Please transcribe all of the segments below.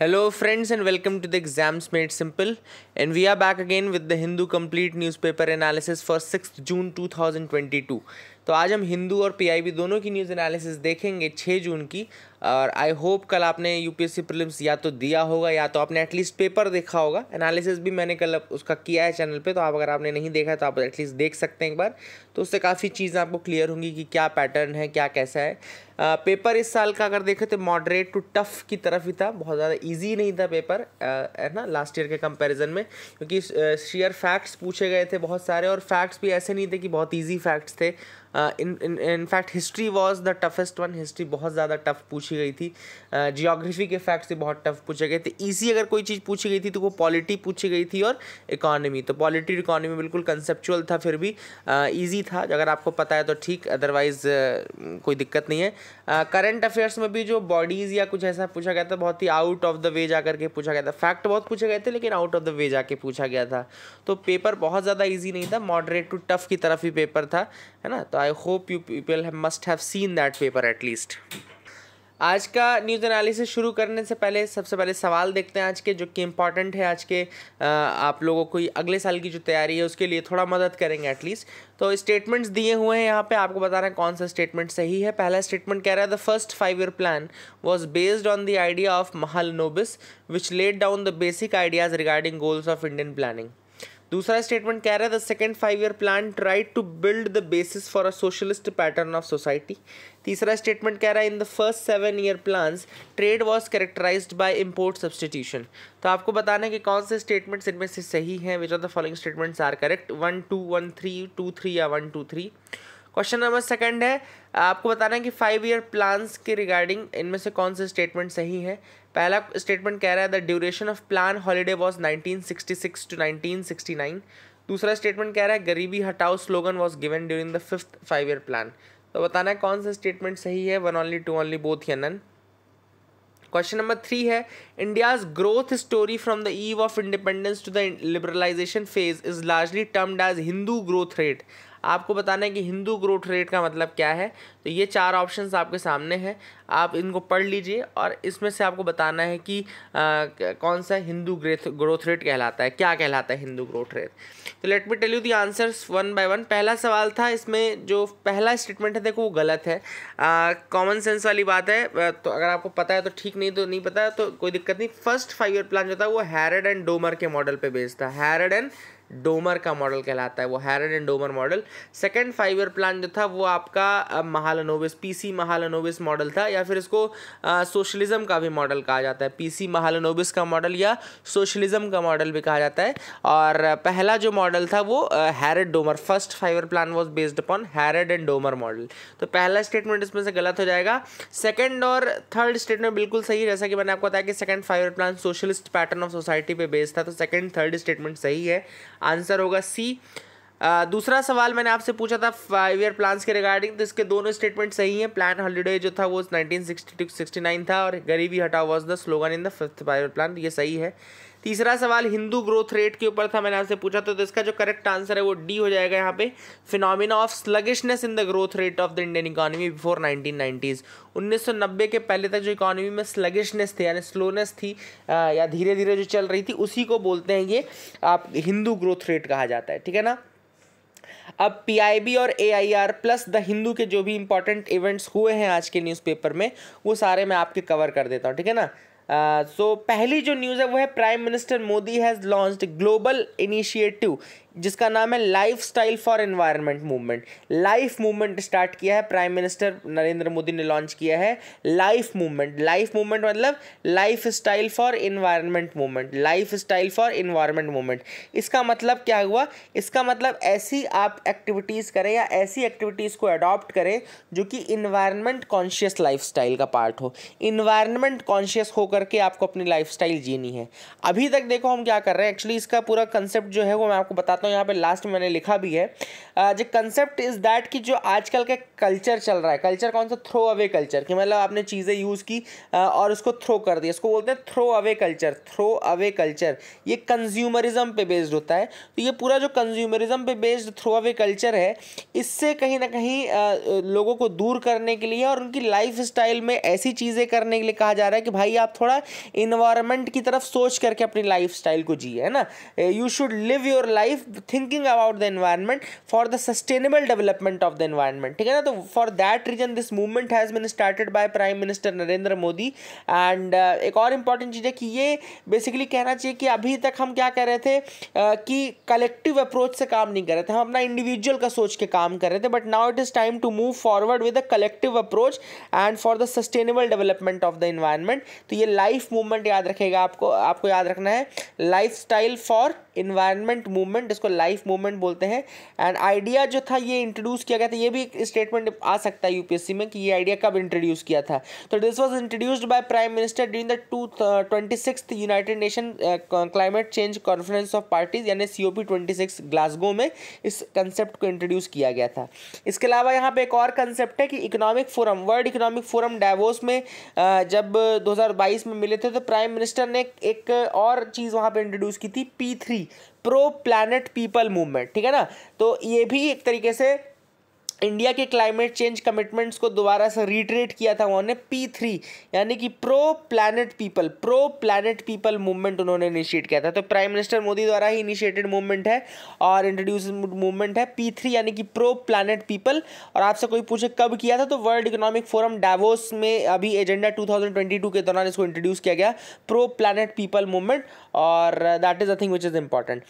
Hello friends and welcome to the Exams Made Simple and we are back again with the Hindu Complete Newspaper Analysis for 6th June 2022. तो आज हम हिंदू और PIB दोनों की news analysis देखेंगे 6 जून की और आई होप कल आपने यूपीएससी प्रीलिम्स या तो दिया होगा या तो आपने एटलीस्ट पेपर देखा होगा एनालिसिस भी मैंने कल उसका किया है चैनल पे तो आप अगर आपने नहीं देखा तो आप एटलीस्ट देख सकते हैं एक बार तो उससे काफ़ी चीज़ें आपको क्लियर होंगी कि क्या पैटर्न है क्या कैसा है आ, पेपर इस साल का अगर देखें तो मॉडरेट टू टफ की तरफ ही था बहुत ज़्यादा ईजी नहीं था पेपर है ना लास्ट ईयर के कंपेरिजन में क्योंकि शेयर फैक्ट्स पूछे गए थे बहुत सारे और फैक्ट्स भी ऐसे नहीं थे कि बहुत ईजी फैक्ट्स थे in fact history was the toughest one history बहुत ज़्यादा टफ पूछी गई थी जियोग्राफी uh, के फैक्ट्स भी बहुत टफ पूछे गए थे ईजी अगर कोई चीज़ पूछी गई थी तो वो पॉलिटी पूछी गई थी और इकॉनमी तो पॉलिटी इकॉनमी बिल्कुल कंसेप्चुअल था फिर भी ईजी uh, था अगर आपको पता है तो ठीक अदरवाइज़ uh, कोई दिक्कत नहीं है करंट अफेयर्स में भी जो बॉडीज़ या कुछ ऐसा पूछा गया था बहुत ही आउट ऑफ द वे जा करके पूछा गया था फैक्ट बहुत पूछे गए थे लेकिन आउट ऑफ द वे जाके पूछा गया था तो पेपर बहुत ज़्यादा ईजी नहीं था मॉडरेट टू टफ की तरफ ही पेपर था है ना तो I hope you people must have seen that paper at least आज का न्यूज़ एनालिसिस शुरू करने से पहले सबसे पहले सवाल देखते हैं आज के जो कि इम्पॉर्टेंट है आज के आप लोगों को अगले साल की जो तैयारी है उसके लिए थोड़ा मदद करेंगे एटलीस्ट तो स्टेटमेंट्स दिए हुए हैं यहाँ पे आपको बता रहे हैं कौन सा स्टेटमेंट सही है पहला स्टेटमेंट कह रहा है the first five year plan was based on the idea of Mahalanobis which laid down the basic ideas regarding goals of Indian planning दूसरा स्टेटमेंट कह रहा है the second five year plan tried to build the basis for a socialist pattern of society तीसरा statement कह रहा है in the first seven year plans trade was characterize by import substitution तो आपको बताना है कि कौन से स्टेटमेंट्स इनमें से सही हैं which are the following statements are correct one two one three two three या one two three question number second है आपको बताना है कि फाइव ईयर प्लान्स के रिगार्डिंग इनमें से कौन से स्टेटमेंट सही हैं पहला स्टेटमेंट कह रहा है the duration of plan holiday was six to nine दूसरा स्टेटमेंट कह रहा है गरीबी हटाओ slogan was given during the fifth five year plan तो बताना है कौन सा स्टेटमेंट सही है one only two only both या नन क्वेश्चन नंबर थ्री है India's growth story from the eve of independence to the liberalization phase is largely termed as Hindu growth rate आपको बताना है कि हिंदू ग्रोथ रेट का मतलब क्या है तो ये चार ऑप्शंस आपके सामने हैं आप इनको पढ़ लीजिए और इसमें से आपको बताना है कि आ, कौन सा हिंदू ग्रेथ ग्रोथ रेट कहलाता है क्या कहलाता है हिंदू ग्रोथ रेट तो let me tell you the answers one by one पहला सवाल था इसमें जो पहला स्टेटमेंट है देखो वो गलत है कॉमन सेंस वाली बात है तो अगर आपको पता है तो ठीक नहीं तो नहीं पता है तो कोई दिक्कत नहीं फर्स्ट फाइव ईयर प्लान जो था वो हैरड एंड डोमर के मॉडल पर बेस्ड था हैरड एंड डोमर का मॉडल कहलाता है वो Harrod and Domar model second five year plan जो था वो आपका महालनोविस पीसी महालनोविस मॉडल था या फिर इसको सोशलिज्म का भी मॉडल कहा जाता है पीसी महालनोविस का मॉडल या सोशलिज्म का मॉडल भी कहा जाता है और पहला जो मॉडल था वो Harrod Domar first five year plan was based upon Harrod and Domar model तो पहला स्टेटमेंट इसमें से गलत हो जाएगा सेकेंड और थर्ड स्टेटमेंट बिल्कुल सही है जैसा कि मैंने आपको बताया कि second five year plan socialist pattern of society पे बेस्ड था तो सेकेंड थर्ड स्टेटमेंट सही है आंसर होगा सी दूसरा सवाल मैंने आपसे पूछा था फाइव ईयर प्लान्स के रिगार्डिंग तो इसके दोनों स्टेटमेंट सही हैं प्लान हॉलीडे जो था वो नाइनटीन टू था और गरीबी हटाओ was the slogan in the fifth five year plan ये सही है तीसरा सवाल हिंदू ग्रोथ रेट के ऊपर था मैंने आपसे पूछा तो, इसका जो करेक्ट आंसर है वो डी हो जाएगा यहाँ पे phenomena of sluggishness in the growth rate of the Indian economy before nineteen nineties उन्नीस के पहले तक जो इकॉनमी में स्लगिशनेस थे यानी स्लोनेस थी या धीरे धीरे जो चल रही थी उसी को बोलते हैं ये आप हिंदू ग्रोथ रेट कहा जाता है ठीक है ना अब पीआईबी और एआईआर प्लस द हिंदू के जो भी इंपॉर्टेंट इवेंट्स हुए हैं आज के न्यूज़पेपर में वो सारे मैं आपके कवर कर देता हूँ ठीक है ना सो uh, so, पहली जो न्यूज़ है वो है prime minister Modi has launched global initiative जिसका नाम है lifestyle for environment movement life movement start किया है प्राइम मिनिस्टर नरेंद्र मोदी ने लॉन्च किया है लाइफ मूवमेंट लाइफ मूवमेंट मतलब lifestyle for environment movement lifestyle for environment movement इसका मतलब क्या हुआ इसका मतलब ऐसी आप एक्टिविटीज़ करें या ऐसी एक्टिविटीज़ को अडॉप्ट करें जो कि इन्वायरमेंट कॉन्शियस लाइफ का पार्ट हो इन्वायरमेंट कॉन्शियस होकर के आपको अपनी लाइफ जीनी है अभी तक देखो हम क्या कर रहे हैं एक्चुअली इसका पूरा कंसेप्ट जो है वो मैं आपको बताता हूँ यहाँ पे लास्ट मैंने लिखा भी है जो कंसेप्ट इज़ दैट कि जो आजकल का कल्चर चल रहा है कल्चर कौन सा थ्रो अवे कल्चर कि मतलब आपने चीज़ें यूज़ की और उसको थ्रो कर दिया इसको बोलते हैं throw away culture throw away culture ये कंज्यूमरिज्म पे बेस्ड होता है तो ये पूरा जो कंज्यूमरिज्म पे बेस्ड थ्रो अवे कल्चर है इससे कहीं ना कहीं लोगों को दूर करने के लिए और उनकी लाइफ स्टाइल में ऐसी चीज़ें करने के लिए कहा जा रहा है कि भाई आप थोड़ा इन्वायरमेंट की तरफ सोच करके अपनी लाइफ स्टाइल को जिए है ना you should live your life thinking about the environment for the sustainable development of the environment ठीक है ना तो for that reason this movement has been started by prime minister Narendra Modi and एक और इंपॉर्टेंट चीज़ है कि ये बेसिकली कहना चाहिए कि अभी तक हम क्या कर रहे थे uh, कि कलेक्टिव अप्रोच से काम नहीं कर रहे थे हम अपना इंडिविजुअल का सोच के काम कर रहे थे but now it is time to move forward with a collective approach and for the sustainable development of the environment तो ये लाइफ मूवमेंट याद रखेगा आपको आपको याद रखना है lifestyle for environment movement इसको लाइफ मूवमेंट बोलते हैं एंड आइडिया जो था ये इंट्रोड्यूस किया गया था ये भी स्टेटमेंट आ सकता है यूपीएससी में कि ये आइडिया कब इंट्रोड्यूस किया था तो this was introduced by prime minister during the two twenty six united nation climate change conference of parties यानी C O P twenty six Glasgow में इस कंसेप्ट को इंट्रोड्यूस किया गया था इसके अलावा यहाँ पे एक और कंसेप्ट है कि economic forum world economic forum Davos में uh, जब 2022 में मिले थे तो प्राइम मिनिस्टर ने एक और चीज़ वहाँ पे इंट्रोड्यूस की थी P three pro planet people movement ठीक है ना तो ये भी एक तरीके से इंडिया के क्लाइमेट चेंज कमिटमेंट्स को दोबारा से रिट्रेट किया था उन्होंने पी थ्री यानी कि pro planet people pro planet people movement उन्होंने इनिशिएट किया था तो प्राइम मिनिस्टर मोदी द्वारा ही इनिशिएटेड मूवमेंट है और इंट्रोड्यूस मूवमेंट है पी थ्री यानी कि प्रो प्लानट पीपल और आपसे कोई पूछे कब किया था तो वर्ल्ड इकोनॉमिक फोरम डावोस में अभी एजेंडा टू के दौरान इसको इंट्रोड्यूस किया गया प्रो प्लानट पीपल मूवमेंट और that is a thing which is important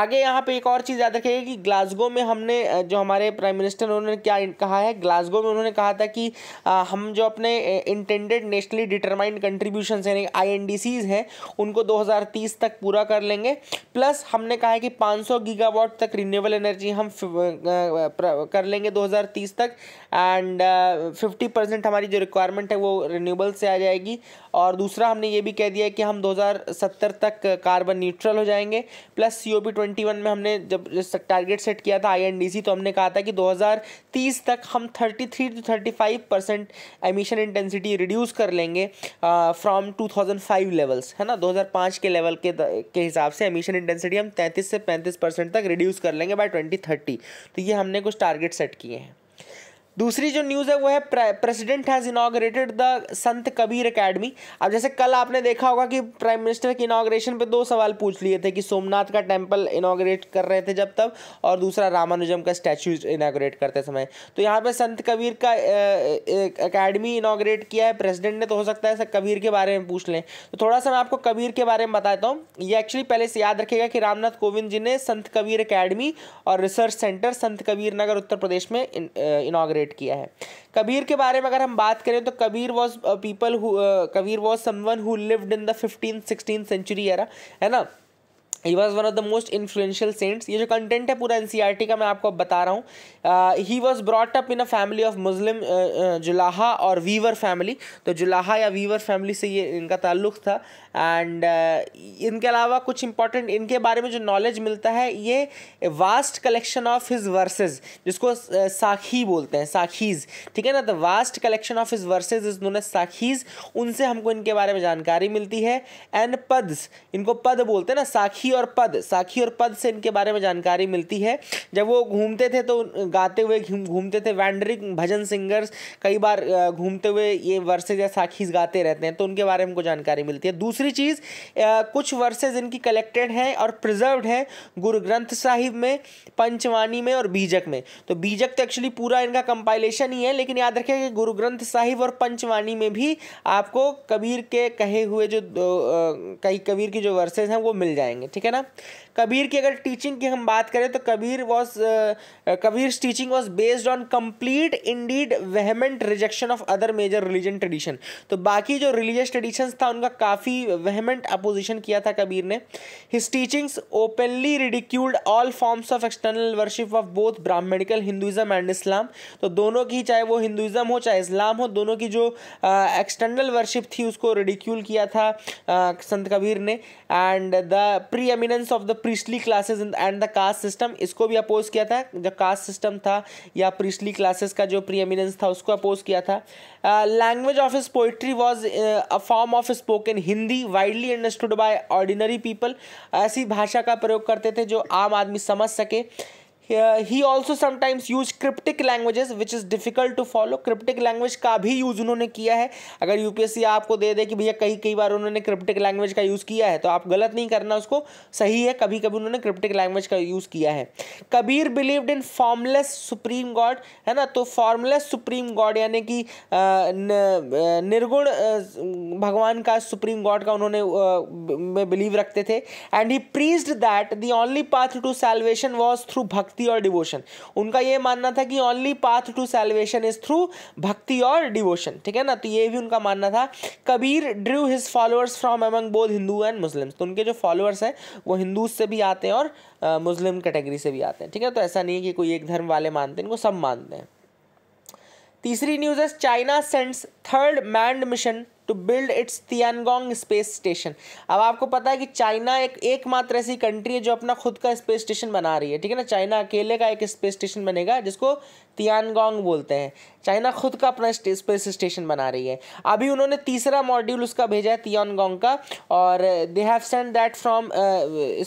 आगे यहाँ पे एक और चीज़ याद रखिएगा कि ग्लासगो में हमने जो हमारे प्राइम मिनिस्टर उन्होंने उन्होंने क्या कहा है ग्लासगो में उन्होंने कहा था कि आ, हम जो अपने इंटेंडेड नेशनली डिटरमाइंड कंट्रीब्यूशन यानी आई हैं उनको 2030 तक पूरा कर लेंगे प्लस हमने कहा है कि 500 गीगावाट तक रिन्यूएबल एनर्जी हम कर लेंगे 2030 तक एंड फिफ्टी परसेंट हमारी जो रिक्वायरमेंट है वो रिन्यूबल से आ जाएगी और दूसरा हमने ये भी कह दिया है कि हम 2070 तक कार्बन न्यूट्रल हो जाएंगे plus C O P twenty one में हमने जब टारगेट सेट किया था आई डी सी तो हमने कहा था कि 2030 तक हम 33 to thirty percent emission intensity reduce कर लेंगे फ्रॉम 2005 लेवल्स है ना 2005 के लेवल के के हिसाब से एमिशन इंटेंसिटी हम 33 से 35 परसेंट तक रिड्यूस कर लेंगे बाई ट्वेंटी तो ये हमने कुछ टारगेट सेट किए हैं दूसरी जो न्यूज़ है वो है प्रेसिडेंट हैज़ इनाग्रेटेड द संत कबीर एकेडमी अब जैसे कल आपने देखा होगा कि प्राइम मिनिस्टर के इनाग्रेशन पे दो सवाल पूछ लिए थे कि सोमनाथ का टेम्पल इनाग्रेट कर रहे थे जब तब और दूसरा रामानुजम का स्टैचू इनाग्रेट करते समय तो यहाँ पर संत कबीर का अकेडमी इनाग्रेट किया है प्रेसिडेंट ने तो हो सकता है सर कबीर के बारे में पूछ लें तो थोड़ा सा मैं आपको कबीर के बारे में बताता हूँ ये एक्चुअली पहले से याद रखेगा कि रामनाथ कोविंद जी ने संत कबीर अकेडमी और रिसर्च सेंटर संत कबीर नगर उत्तर प्रदेश में इनाग्रेट सेलिब्रेट किया है कबीर के बारे में अगर हम बात करें तो Kabir was people uh, uh, Kabir was someone who lived in the fifteen sixteen century era है ना he was one of the most influential saints ये जो कंटेंट है पूरा एन सी आर टी का मैं आपको अब बता रहा हूँ he was brought up in a family of Muslim जुलाहा और वीवर फैमिली तो जुलाहा या वीवर फैमिली से ये इनका ताल्लुक था एंड uh, इनके अलावा कुछ इंपॉर्टेंट इनके बारे में जो नॉलेज मिलता है ये vast collection of his verses जिसको uh, साखी बोलते हैं साखीज़ ठीक है ना the vast collection of his verses is known as साखीज़ उनसे हमको इनके बारे में जानकारी मिलती है एंड पद्स इनको पद बोलते हैं ना साखी और पद साखी और पद से इनके बारे में जानकारी मिलती है जब वो घूमते थे तो गाते हुए घूमते थे वैंडरिंग भजन सिंगर्स कई बार घूमते हुए ये वर्सेज या साखीज गाते रहते हैं तो उनके बारे में हमको जानकारी मिलती है दूसरी चीज़ कुछ वर्सेज इनकी कलेक्टेड हैं और प्रिजर्व्ड है गुरु ग्रंथ साहिब में पंचवाणी में और बीजक में तो बीजक तो एक्चुअली पूरा इनका कंपाइलेशन ही है लेकिन याद रखें कि गुरु ग्रंथ साहिब और पंचवाणी में भी आपको कबीर के कहे हुए जो कई कबीर की जो वर्सेज हैं वो मिल जाएंगे ठीक है You know. कबीर की अगर टीचिंग की हम बात करें तो Kabir was Kabir teaching was based on complete indeed vehement rejection of other major religion tradition तो बाकी जो रिलीजियस ट्रेडिशंस था उनका काफ़ी वहमेंट अपोजिशन किया था कबीर ने his teachings openly ridiculed all forms of external worship of both Brahmanical Hinduism and Islam तो दोनों की चाहे वो हिंदुज़म हो चाहे इस्लाम हो दोनों की जो एक्सटर्नल वर्शिप थी उसको रिडिक्यूल किया था संत कबीर ने and the preeminence of the priestly classes and the caste system इसको भी अपोज किया था जो कास्ट सिस्टम था या प्रिस्टली क्लासेस का जो प्रियमिनेंस था उसको अपोज किया था language of his poetry was a form of spoken Hindi widely understood by ordinary people ऐसी भाषा का प्रयोग करते थे जो आम आदमी समझ सके he also sometimes use cryptic languages which is difficult to follow cryptic language का भी यूज़ उन्होंने किया है अगर यूपीएससी आपको दे दे कि भैया कई कई बार उन्होंने क्रिप्टिक लैंग्वेज का यूज़ किया है तो आप गलत नहीं करना उसको सही है कभी कभी उन्होंने क्रिप्टिक लैंग्वेज का यूज़ किया है Kabir believed in formless supreme God है ना तो फॉर्मलेस सुप्रीम गॉड यानी कि निर्गुण भगवान का सुप्रीम गॉड का उन्होंने में बिलीव रखते थे and he preached that the only path to salvation was through bhakti bhakti और डिवोशन उनका ये मानना था कि only path to salvation is through bhakti और डिवोशन ठीक है ना तो ये भी उनका मानना था Kabir drew his followers from among both Hindu and Muslim तो उनके जो फॉलोअर्स हैं वो हिंदू से भी आते हैं और मुस्लिम कैटेगरी से भी आते हैं ठीक है तो ऐसा नहीं है कि कोई एक धर्म वाले मानते हैं इनको सब मानते हैं तीसरी न्यूज़ है China sends third manned mission to build its Tiangong space station अब आपको पता है कि चाइना एक एकमात्र ऐसी कंट्री है जो अपना खुद का स्पेस स्टेशन बना रही है ठीक है ना चाइना अकेले का एक स्पेस स्टेशन बनेगा जिसको तियानगोंग बोलते हैं चाइना खुद का अपना स्पेस स्टेशन बना रही है अभी उन्होंने तीसरा मॉड्यूल उसका भेजा है तियानगोंग का और they have send that from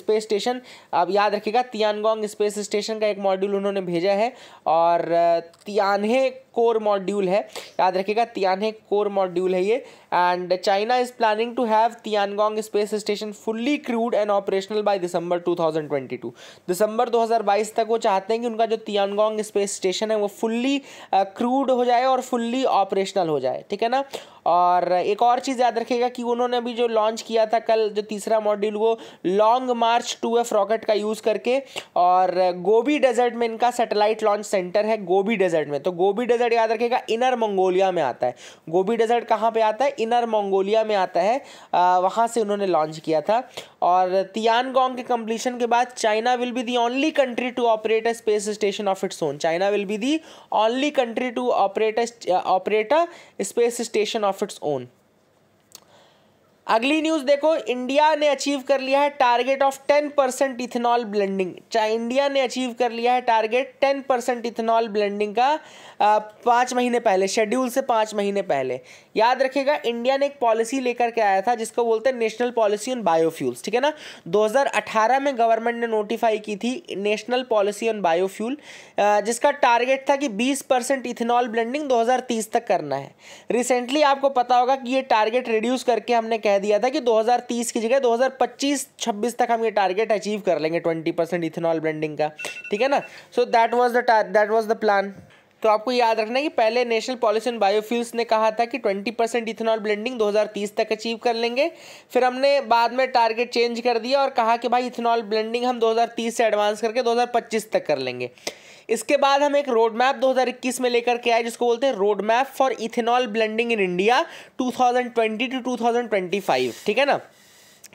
space station अब याद रखिएगा तियानगोंग स्पेस स्टेशन का एक मॉड्यूल उन्होंने भेजा है और uh, तियानहे कोर मॉड्यूल है याद रखिएगा तियानहे कोर मॉड्यूल है ये and China is planning to have Tiangong space station fully crewed and operational by December 2022 दिसंबर 2022 तक वो चाहते हैं कि उनका जो तियानगोंग स्पेस स्टेशन है वो फुल्ली क्रूड uh, हो जाए और फुल्ली ऑपरेशनल हो जाए ठीक है ना और एक और चीज़ याद रखिएगा कि उन्होंने अभी जो लॉन्च किया था कल जो तीसरा मॉड्यूल वो Long March two F rocket का यूज़ करके और गोभी डेजर्ट में इनका सैटेलाइट लॉन्च सेंटर है गोभी डेजर्ट में तो गोभी डेजर्ट याद रखेगा इनर मंगोलिया में आता है गोभी डेजर्ट कहाँ पर आता है इनर मंगोलिया में आता है वहाँ से उन्होंने लॉन्च किया था और तियानगोंग के कंप्लीशन के बाद China will be the only country to operate a space station of its own China will be the only country to operate operate a space station of of its own अगली news देखो India ने achieve कर लिया है target of ten percent ethanol blending India ने achieve कर लिया है target ten percent ethanol blending का पाँच महीने पहले शेड्यूल से पाँच महीने पहले याद रखेगा इंडिया ने एक पॉलिसी लेकर के आया था जिसको बोलते हैं नेशनल पॉलिसी ऑन बायोफ्यूल्स ठीक है ना 2018 में गवर्नमेंट ने नोटिफाई की थी नेशनल पॉलिसी ऑन बायोफ्यूल जिसका टारगेट था कि 20 परसेंट इथेनॉल ब्लेंडिंग 2030 तक करना है रिसेंटली आपको पता होगा कि ये टारगेट रिड्यूस करके हमने कह दिया था कि 2030 की जगह 2025 26 तक हम ये टारगेट अचीव कर लेंगे 20 परसेंट इथेनॉल ब्लेंडिंग का ठीक है ना so that was the that was the plan तो आपको याद रखना है कि पहले नेशनल पॉलिसी एंड बायोफ्यूल्स ने कहा था कि 20 परसेंट इथेनॉल ब्लेंडिंग 2030 तक अचीव कर लेंगे फिर हमने बाद में टारगेट चेंज कर दिया और कहा कि भाई इथेनॉल ब्लेंडिंग हम 2030 से एडवांस करके 2025 तक कर लेंगे इसके बाद हम एक रोड मैप 2021 में लेकर के आए जिसको बोलते हैं road map for ethanol blending in India 2020 to 2025 ठीक है ना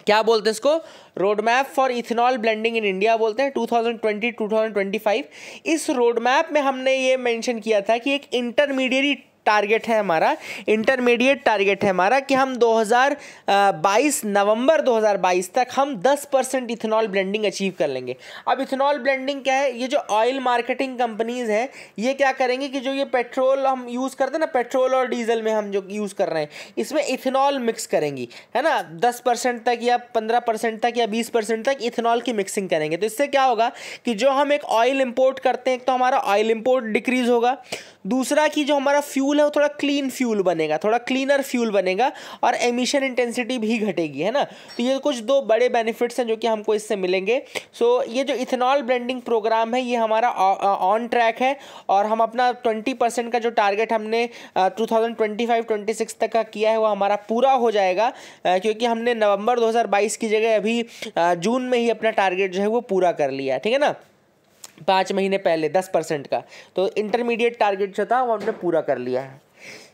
क्या बोलते हैं इसको road map for ethanol blending in India बोलते हैं 2020-2025 इस रोड मैप में हमने ये मेंशन किया था कि एक इंटरमीडिएट टारगेट है हमारा इंटरमीडिएट टारगेट है हमारा कि हम 2022 नवंबर 2022 तक हम 10 परसेंट इथेनॉल ब्लेंडिंग अचीव कर लेंगे अब इथेनॉल ब्लेंडिंग क्या है ये जो ऑयल मार्केटिंग कंपनीज हैं ये क्या करेंगे कि जो ये पेट्रोल हम यूज़ करते हैं ना पेट्रोल और डीजल में हम जो यूज़ कर रहे हैं इसमें इथेनॉल मिक्स करेंगी है ना दस परसेंट तक या पंद्रह परसेंट तक या बीस परसेंट तक इथेनॉल की मिक्सिंग करेंगे तो इससे क्या होगा कि जो हम एक ऑयल इम्पोर्ट करते हैं तो हमारा ऑयल इम्पोर्ट डिक्रीज़ होगा दूसरा कि जो हमारा फ्यूल फ्यूल है वो थोड़ा क्लीन फ्यूल बनेगा थोड़ा क्लीनर फ्यूल बनेगा और एमिशन इंटेंसिटी भी घटेगी है ना तो ये कुछ दो बड़े बेनिफिट्स हैं जो कि हमको इससे मिलेंगे सो so, ये जो इथेनॉल ब्रेंडिंग प्रोग्राम है ये हमारा ऑन ट्रैक है और हम अपना ट्वेंटी परसेंट का जो टारगेट हमने two thousand twenty five twenty six तक का किया है वो हमारा पूरा हो जाएगा क्योंकि हमने नवंबर बाईस की जगह अभी जून में ही अपना टारगेट जो है वो पूरा कर लिया ठीक है ना पाँच महीने पहले दस परसेंट का तो इंटरमीडिएट टारगेट जो था वो हमने पूरा कर लिया है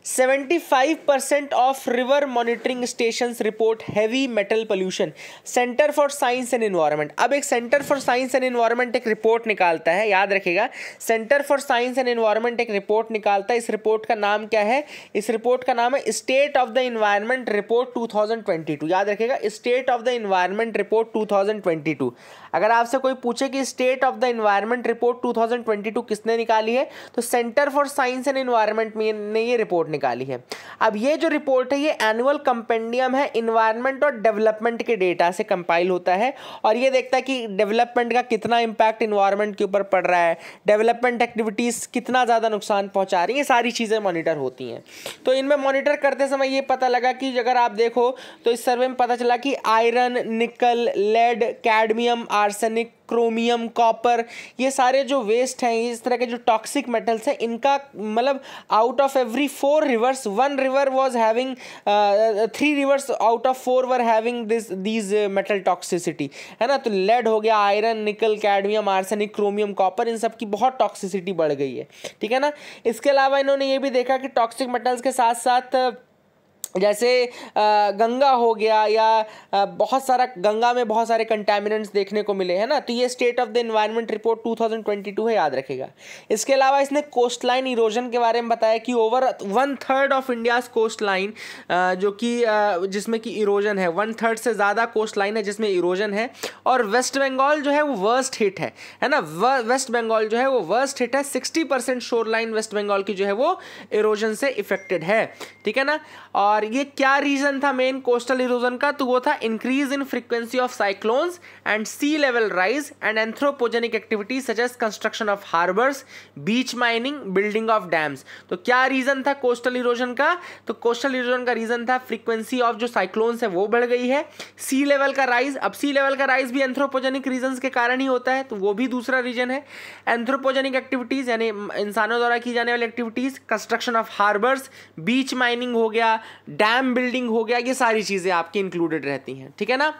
seventy five percent of river monitoring station report heavy metal pollution centre for science and environment अब एक centre for science and environment एक रिपोर्ट निकालता है याद रखेगा centre for science and environment एक रिपोर्ट निकालता है इस रिपोर्ट का नाम क्या है इस रिपोर्ट का नाम है state of the environment report two thousand twenty two याद रखेगा state of the environment report two thousand twenty two अगर आपसे कोई पूछे कि state of the environment report 2022 किसने निकाली है तो centre for science and environment ने ये रिपोर्ट निकाली है अब ये जो रिपोर्ट है ये एनुअल कंपेंडियम है इन्वायरमेंट और डेवलपमेंट के डेटा से कंपाइल होता है और ये देखता है कि डेवलपमेंट का कितना इम्पैक्ट इन्वायरमेंट के ऊपर पड़ रहा है डेवलपमेंट एक्टिविटीज़ कितना ज़्यादा नुकसान पहुँचा रही है सारी चीज़ें मॉनिटर होती हैं तो इनमें मॉनिटर करते समय ये पता लगा कि अगर आप देखो तो इस सर्वे में पता चला कि iron nickel lead cadmium arsenic chromium copper ये सारे जो वेस्ट हैं इस तरह के जो टॉक्सिक मेटल्स हैं इनका मतलब out of every four rivers one river was having three rivers out of four were having this these metal toxicity है ना तो लेड हो गया iron nickel cadmium arsenic chromium copper इन सब की बहुत टॉक्सिसिटी बढ़ गई है ठीक है ना इसके अलावा इन्होंने ये भी देखा कि टॉक्सिक मेटल्स के साथ साथ जैसे गंगा हो गया या बहुत सारा गंगा में बहुत सारे कंटेमिनेंट्स देखने को मिले हैं ना तो ये state of the environment report 2022 है याद रखेगा इसके अलावा इसने कोस्ट लाइन इरोजन के बारे में बताया कि over one third of India's coastline जो कि जिसमें कि इरोजन है वन थर्ड से ज़्यादा कोस्ट लाइन है जिसमें इरोजन है और वेस्ट बंगाल जो है वो वर्स्ट हिट है है ना वेस्ट बंगाल जो है वो वर्स्ट हिट है sixty percent shoreline West Bengal की जो है वो इरोजन से इफेक्टेड है ठीक है ना और और ये क्या रीजन था मेन कोस्टल इरोजन का तो वो था increase in frequency of cyclones and sea level rise and anthropogenic activities such as construction of harbours beach mining building of dams तो क्या रीजन था कोस्टल इरोजन का तो कोस्टल इरोजन का रीजन था फ्रीक्वेंसी ऑफ जो साइक्लोन्स है वो बढ़ गई है सी लेवल का राइज अब सी लेवल का राइज भी एंथ्रोपोजेनिक रीजन के कारण ही होता है तो वो भी दूसरा रीजन है एंथ्रोपोजेनिक एक्टिविटीज यानी इंसानों द्वारा की जाने वाली activities construction of harbours beach mining हो गया डैम बिल्डिंग हो गया ये सारी चीज़ें आपकी इंक्लूडेड रहती हैं ठीक है ना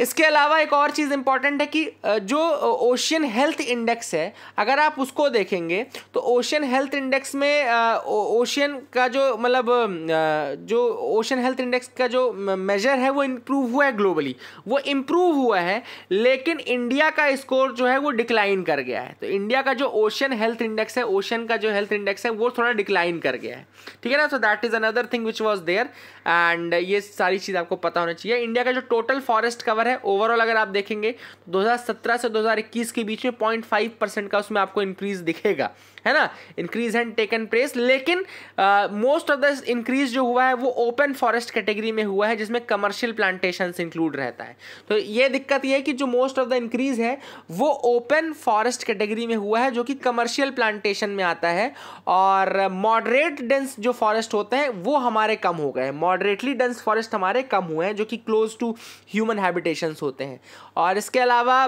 इसके अलावा एक और चीज़ इंपॉर्टेंट है कि जो ओशियन हेल्थ इंडेक्स है अगर आप उसको देखेंगे तो ओशियन हेल्थ इंडेक्स में ओशियन का जो मतलब जो ओशियन हेल्थ इंडेक्स का जो मेजर है वो इम्प्रूव हुआ है ग्लोबली वो इम्प्रूव हुआ है लेकिन इंडिया का स्कोर जो है वो डिक्लाइन कर गया है तो इंडिया का जो ओशियन हेल्थ इंडेक्स है ओशियन का जो हेल्थ इंडेक्स है वो थोड़ा डिक्लाइन कर गया है ठीक है ना so that is another thing which was there and ये सारी चीज़ आपको पता होना चाहिए इंडिया का जो टोटल फॉरेस्ट कवर है है ओवरऑल अगर आप देखेंगे तो 2017 से 2021 के बीच में 0.5 परसेंट का उसमें आपको इंक्रीज दिखेगा है ना इंक्रीज हैंड टेकन प्लेस लेकिन मोस्ट ऑफ द इंक्रीज जो हुआ है वो ओपन फॉरेस्ट कैटेगरी में हुआ है जिसमें कमर्शियल प्लांटेशन इंक्लूड रहता है तो ये दिक्कत ये है कि जो मोस्ट ऑफ द इंक्रीज है वो ओपन फॉरेस्ट कैटेगरी में हुआ है जो कि कमर्शियल प्लांटेशन में आता है और मॉडरेट डेंस जो फॉरेस्ट होते हैं वो हमारे कम हो गए हैं मॉडरेटली डेंस फॉरेस्ट हमारे कम हुए हैं जो कि क्लोज टू ह्यूमन हैबिटेशंस होते हैं और इसके अलावा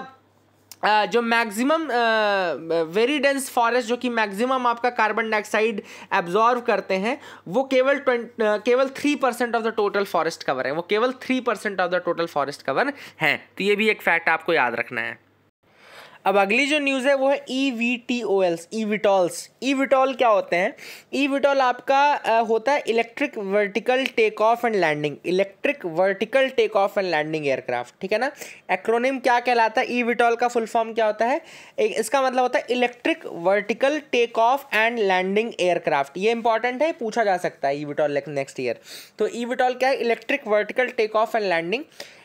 जो मैक्सिमम वेरी डेंस फॉरेस्ट जो कि मैक्सिमम आपका कार्बन डाइऑक्साइड एब्जॉर्व करते हैं वो केवल केवल three percent of the total forest cover है वो केवल three percent of the total forest cover हैं तो ये भी एक फैक्ट आपको याद रखना है अब अगली जो न्यूज़ है वो है E V T O Ls E VTOLs E VTOL क्या होते हैं ई e विटॉल आपका आ, होता है electric vertical take off and landing electric vertical take off and landing aircraft ठीक है ना एक्रोनिम क्या कहलाता है ई e विटॉल का फुल फॉर्म क्या होता है इसका मतलब होता है electric vertical take off and landing aircraft ये इंपॉर्टेंट है पूछा जा सकता है ई विटॉल नेक्स्ट ईयर तो ई e विटॉल क्या है electric vertical take off and landing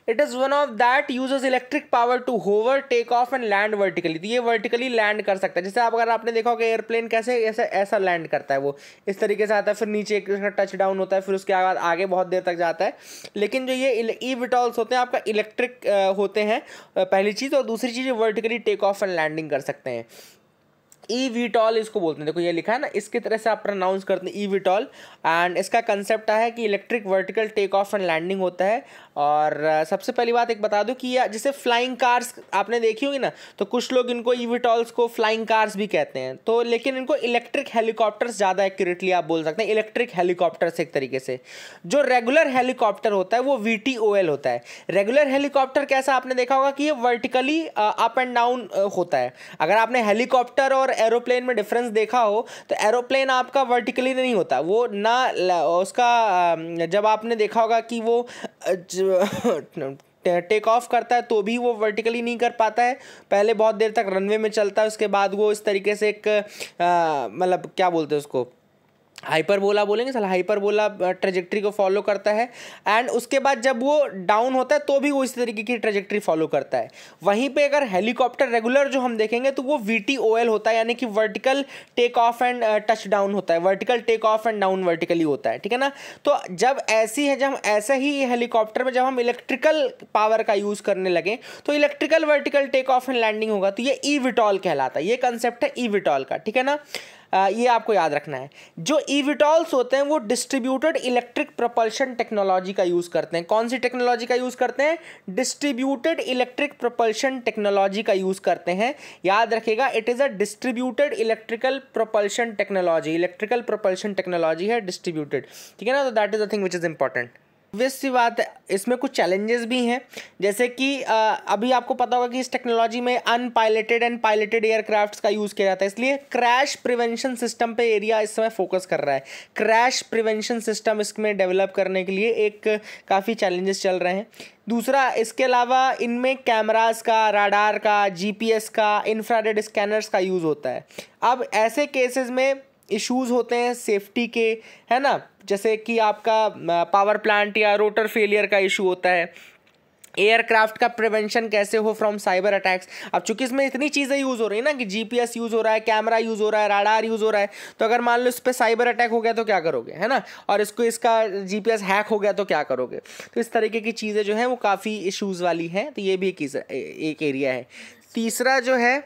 it is one of that use electric power to hover take off and land vertically तो ये वर्टिकली लैंड कर सकता है जैसे आप अगर आपने देखा होगा एयरप्लेन कैसे ऐसे ऐसा लैंड करता है वो इस तरीके से आता है फिर नीचे एक टच डाउन होता है फिर उसके बाद आगे बहुत देर तक जाता है लेकिन जो ये ई विटॉल्स होते हैं आपका इलेक्ट्रिक होते हैं पहली चीज़ और दूसरी चीज़ vertically take off and landing कर सकते हैं ई वीटॉल इसको बोलते हैं देखो ये लिखा है ना इसकी तरह से आप प्रोनाउंस करते हैं ई वीटॉल एंड इसका कंसेप्ट है कि electric vertical take off and landing होता है और सबसे पहली बात एक बता दूं कि जैसे फ्लाइंग कार्स आपने देखी होगी ना तो कुछ लोग इनको ईविटॉल्स को फ्लाइंग कार्स भी कहते हैं तो लेकिन इनको इलेक्ट्रिक हेलीकॉप्टर्स ज़्यादा एक्यूरेटली आप बोल सकते हैं इलेक्ट्रिक हेलीकॉप्टर्स एक तरीके से जो रेगुलर हेलीकॉप्टर होता है वो वी होता है रेगुलर हेलीकॉप्टर कैसा आपने देखा होगा कि ये वर्टिकली अप एंड डाउन होता है अगर आपने हेलीकॉप्टर और एरोप्लेन में डिफरेंस देखा हो तो एरोप्लेन आपका वर्टिकली नहीं होता वो ना उसका जब आपने देखा होगा कि वो टेक ऑफ करता है तो भी वो वर्टिकली नहीं कर पाता है पहले बहुत देर तक रनवे में चलता है उसके बाद वो इस तरीके से एक मतलब क्या बोलते हैं उसको हाइपरबोला बोलेंगे सर हाइपरबोला ट्रेजेक्ट्री को फॉलो करता है एंड उसके बाद जब वो डाउन होता है तो भी वो इस तरीके की ट्रेजेक्ट्री फॉलो करता है वहीं पे अगर हेलीकॉप्टर रेगुलर जो हम देखेंगे तो वो वी टी ओ एल होता है यानी कि vertical take off and touch down होता है vertical take off and down vertically होता है ठीक है ना तो जब ऐसी है जब हम ऐसे ही हेलीकॉप्टर में जब हम इलेक्ट्रिकल पावर का यूज़ करने लगे तो electrical vertical take off and landing होगा तो ये ई e कहलाता है ये कंसेप्ट है ई e का ठीक है ना ये आपको याद रखना है जो ईविटॉल्स होते हैं वो डिस्ट्रीब्यूटेड इलेक्ट्रिक प्रपल्शन टेक्नोलॉजी का यूज़ करते हैं कौन सी टेक्नोलॉजी का यूज़ करते हैं डिस्ट्रीब्यूटेड इलेक्ट्रिक प्रपल्शन टेक्नोलॉजी का यूज़ करते हैं याद रखिएगा it is a distributed electrical propulsion technology electrical propulsion technology है डिस्ट्रीब्यूटेड ठीक है ना तो that is a thing which is important request सी बात है इसमें कुछ चैलेंजेस भी हैं जैसे कि अभी आपको पता होगा कि इस टेक्नोलॉजी में अनपायलटेड एंड पायलटेड एयरक्राफ्ट का यूज़ किया जाता है इसलिए क्रैश प्रिवेंशन सिस्टम पे एरिया इस समय फोकस कर रहा है क्रैश प्रिवेंशन सिस्टम इसमें डेवलप करने के लिए एक काफ़ी चैलेंजेस चल रहे हैं दूसरा इसके अलावा इनमें कैमरास का राडार का जीपीएस का इंफ्रारेड स्कैनर्स का यूज़ होता है अब ऐसे केसेस में इश्यूज़ होते हैं सेफ्टी के है ना जैसे कि आपका पावर प्लांट या रोटर फेलियर का इशू होता है एयरक्राफ्ट का प्रिवेंशन कैसे हो फ्रॉम साइबर अटैक्स अब चूंकि इसमें इतनी चीज़ें यूज़ हो रही है ना कि जीपीएस यूज़ हो रहा है कैमरा यूज़ हो रहा है राडार यूज़ हो रहा है तो अगर मान लो इस पर साइबर अटैक हो गया तो क्या करोगे है ना और इसको इसका जीपीएस हैक हो गया तो क्या करोगे तो इस तरीके की चीज़ें जो हैं वो काफ़ी इशूज़ वाली हैं तो ये भी एक, एक एरिया है तीसरा जो है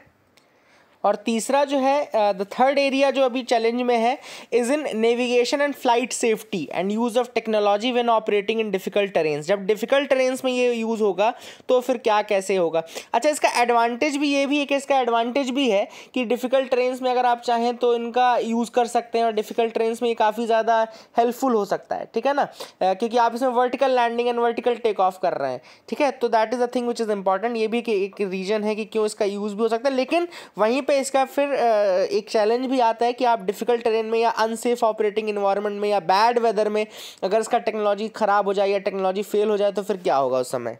और तीसरा जो है द थर्ड एरिया जो अभी चैलेंज में है is in navigation and flight safety and use of technology when operating in difficult terrain जब डिफ़िकल्ट ट्रेन में ये यूज़ होगा तो फिर क्या कैसे होगा अच्छा इसका एडवांटेज भी ये भी है कि इसका एडवांटेज भी है कि डिफ़िकल्ट ट्रेन्स में अगर आप चाहें तो इनका यूज़ कर सकते हैं और डिफ़िकल्ट ट्रेन्स में ये काफ़ी ज़्यादा हेल्पफुल हो सकता है ठीक है ना uh, क्योंकि आप इसमें vertical landing and vertical take off कर रहे हैं ठीक है तो that is a thing which is important ये भी कि एक रीज़न है कि क्यों इसका यूज़ भी हो सकता है लेकिन वहीं पर पे इसका फिर एक चैलेंज भी आता है कि आप डिफ़िकल्ट ट्रेन में या अनसेफ ऑपरेटिंग इन्वायरमेंट में या बैड वेदर में अगर इसका टेक्नोलॉजी ख़राब हो जाए या टेक्नोलॉजी फेल हो जाए तो फिर क्या होगा उस समय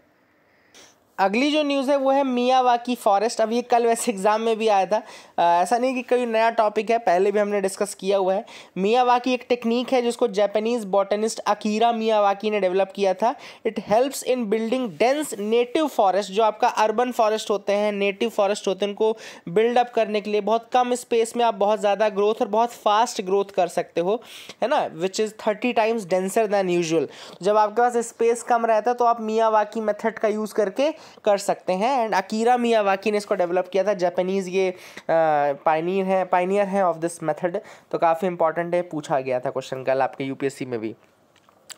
अगली जो न्यूज़ है वो है की फॉरेस्ट अब ये कल वैसे एग्ज़ाम में भी आया था आ, ऐसा नहीं कि कोई नया टॉपिक है पहले भी हमने डिस्कस किया हुआ है की एक टेक्निक है जिसको जापानीज़ बॉटनिस्ट अकीरा मियावाकी ने डेवलप किया था it helps in building dense native forest जो आपका अर्बन फॉरेस्ट होते हैं नेटिव फॉरेस्ट होते हैं उनको बिल्डअप करने के लिए बहुत कम स्पेस में आप बहुत ज़्यादा ग्रोथ और बहुत फास्ट ग्रोथ कर सकते हो है ना which is thirty times denser than usual जब आपके पास स्पेस कम रहता है तो आप मियावा मेथड का यूज़ करके कर सकते हैं एंड अकीरा मियावाकी ने इसको डेवलप किया था जापानीज़ ये पाइनियर है पाइनियर है ऑफ दिस मेथड तो काफ़ी इंपॉर्टेंट है पूछा गया था क्वेश्चन कल आपके यूपीएससी में भी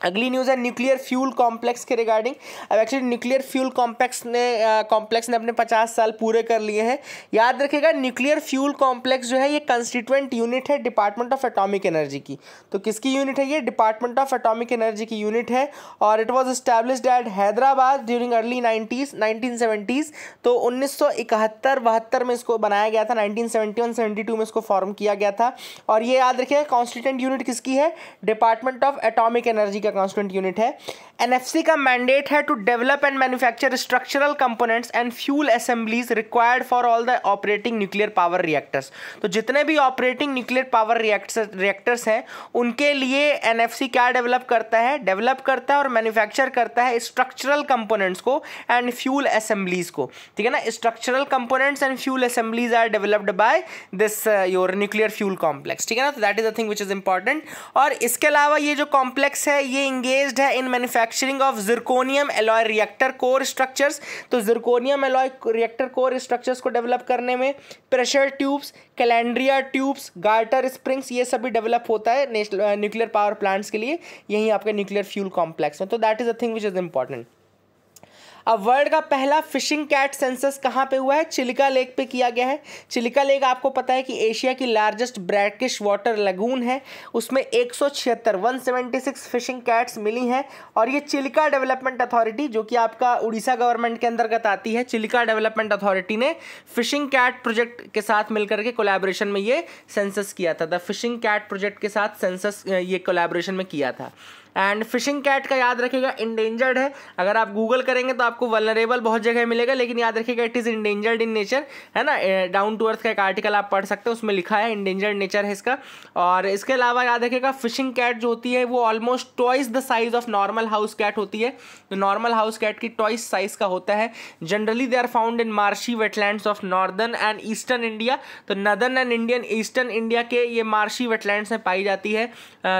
अगली न्यूज़ है न्यूक्लियर फ्यूल कॉम्प्लेक्स के रिगार्डिंग अब एक्चुअली न्यूक्लियर फ्यूल कॉम्प्लेक्स ने कॉम्प्लेक्स ने अपने 50 साल पूरे कर लिए हैं याद रखेगा न्यूक्लियर फ्यूल कॉम्प्लेक्स जो है ये कंस्टिट्यूएंट यूनिट है डिपार्टमेंट ऑफ एटॉमिक एनर्जी की तो किसकी यूनिट है ये डिपार्टमेंट ऑफ एटॉमिक एनर्जी की यूनिट है और it was established at Hyderabad during early nineties nineteen तो उन्नीस सौ में इसको बनाया गया था नाइनटीन सेवेंटी में इसको फॉर्म किया गया था और ये याद रखिएगा कॉन्स्टिट्यूंट यूनिट किसकी है डिपार्टमेंट ऑफ एटॉमिक एनर्जी का कॉन्स्टेंट यूनिट है एनएफसी का मैंडेट है to develop and manufacture structural components and fuel assemblies required for all the operating nuclear power reactors तो जितने भी ऑपरेटिंग न्यूक्लियर पावर रिएक्टर्स हैं उनके लिए एनएफसी क्या डेवलप करता है डेवलप करता है और मैन्युफैक्चर करता है स्ट्रक्चरल कंपोनेंट्स को एंड फ्यूल असेंबलीज को ठीक है ना structural components and fuel assemblies are developed by this your nuclear fuel complex ठीक है ना तो that is a thing which is important और इसके अलावा ये जो कॉम्प्लेक्स है ये इंगेज है in manufacturing of zirconium alloy reactor core structures तो zirconium alloy reactor core structures को डेवलप करने में pressure tubes calandria tubes garter springs ये सभी डेवलप होता है न्यूक्लियर पावर प्लांट्स के लिए यही आपके न्यूक्लियर फ्यूल कॉम्प्लेक्स में तो that is a thing which is important अब वर्ल्ड का पहला फिशिंग कैट सेंसस कहाँ पे हुआ है चिलिका लेक पे किया गया है चिलिका लेक आपको पता है कि एशिया की लार्जेस्ट ब्रैकिश वाटर लगून है उसमें एक सौ फिशिंग कैट्स मिली हैं और ये चिलिका डेवलपमेंट अथॉरिटी जो कि आपका उड़ीसा गवर्नमेंट के अंतर्गत आती है चिलिका डेवलपमेंट अथॉरिटी ने फिशिंग कैट प्रोजेक्ट के साथ मिलकर के कोलेब्रेशन में ये सेंसस किया था द फिशिंग कैट प्रोजेक्ट के साथ सेंसस ये कोलेब्रेशन में किया था एंड फिशिंग कैट का याद रखिएगा इंडेंजर्ड है अगर आप गूगल करेंगे तो आपको वलरेबल बहुत जगह मिलेगा लेकिन याद रखिएगा it is endangered in nature है ना डाउन टू अर्थ का एक आर्टिकल आप पढ़ सकते हो उसमें लिखा है इंडेंजर्ड नेचर है इसका और इसके अलावा याद रखिएगा फिशिंग कैट जो होती है वो almost twice the size of normal house cat होती है तो नॉर्मल हाउस कैट की टॉइस साइज़ का होता है generally they are found in marshy wetlands of northern and eastern India तो northern and Indian eastern India के ये मार्शी वेटलैंड्स में पाई जाती है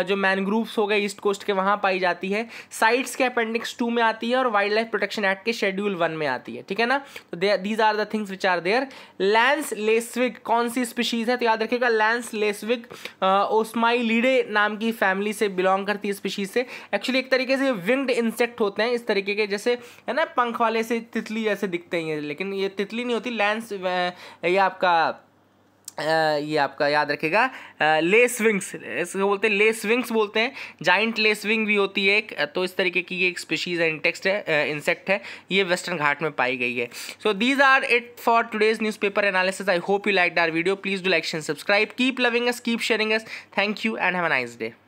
जो मैनग्रूव्स हो गए ईस्ट कोस्ट के वहाँ वहाँ पाई जाती है साइट्स के अपेंडिक्स टू में आती है और वाइल्ड लाइफ प्रोटेक्शन एक्ट के शेड्यूल वन में आती है ठीक है ना तो these are the things which are there लैंस लेसविक कौन सी स्पीशीज़ है तो याद रखिएगा लैंस लेसविक ओस्माइलीडे नाम की फैमिली से बिलोंग करती है स्पीशीज़ से एक्चुअली एक तरीके से विंग्ड इंसेक्ट होते हैं इस तरीके के जैसे है ना पंख वाले से तितली जैसे दिखते हैं लेकिन ये तितली नहीं होती लैंस ये आपका ये आपका याद रखेगा लेस विंग्स इसको बोलते हैं लेस विंग्स बोलते हैं जाइंट लेस विंग भी होती है एक तो इस तरीके की ये एक स्पीशीज़ है इंटेक्सट है इंसेक्ट है ये वेस्टर्न घाट में पाई गई है so these are it for today's news paper analysis I hope you like our video please do like and subscribe keep loving us keep sharing us thank you and have a nice day